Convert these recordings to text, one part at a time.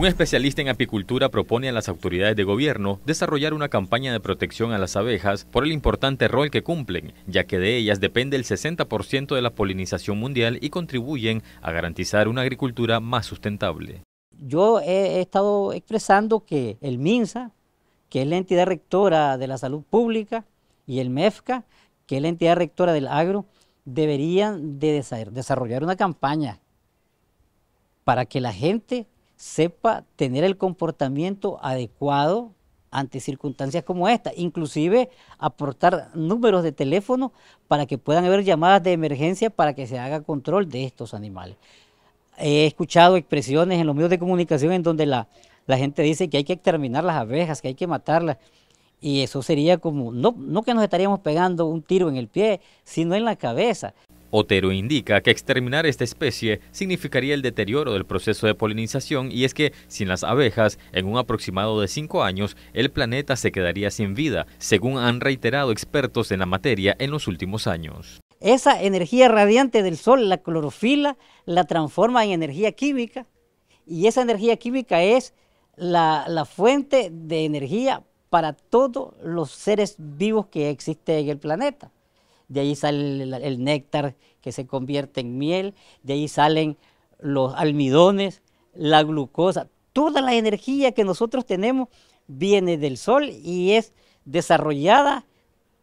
Un especialista en apicultura propone a las autoridades de gobierno desarrollar una campaña de protección a las abejas por el importante rol que cumplen, ya que de ellas depende el 60% de la polinización mundial y contribuyen a garantizar una agricultura más sustentable. Yo he estado expresando que el MINSA, que es la entidad rectora de la salud pública, y el MEFCA, que es la entidad rectora del agro, deberían de desarrollar una campaña para que la gente sepa tener el comportamiento adecuado ante circunstancias como esta, inclusive aportar números de teléfono para que puedan haber llamadas de emergencia para que se haga control de estos animales. He escuchado expresiones en los medios de comunicación en donde la, la gente dice que hay que exterminar las abejas, que hay que matarlas, y eso sería como, no, no que nos estaríamos pegando un tiro en el pie, sino en la cabeza. Otero indica que exterminar esta especie significaría el deterioro del proceso de polinización y es que sin las abejas, en un aproximado de cinco años, el planeta se quedaría sin vida, según han reiterado expertos en la materia en los últimos años. Esa energía radiante del sol, la clorofila, la transforma en energía química y esa energía química es la fuente de energía para todos los seres vivos que existen en el planeta de ahí sale el, néctar que se convierte en miel, de ahí salen los almidones, la glucosa, toda la energía que nosotros tenemos viene del sol y es desarrollada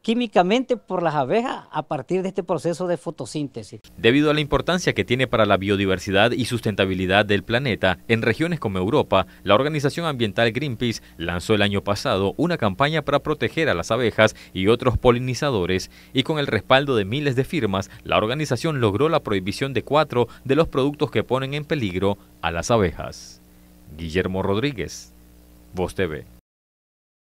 químicamente por las abejas a partir de este proceso de fotosíntesis. Debido a la importancia que tiene para la biodiversidad y sustentabilidad del planeta, en regiones como Europa, la organización ambiental Greenpeace lanzó el año pasado una campaña para proteger a las abejas y otros polinizadores y con el respaldo de miles de firmas, la organización logró la prohibición de cuatro de los productos que ponen en peligro a las abejas. Guillermo Rodríguez, Voz TV.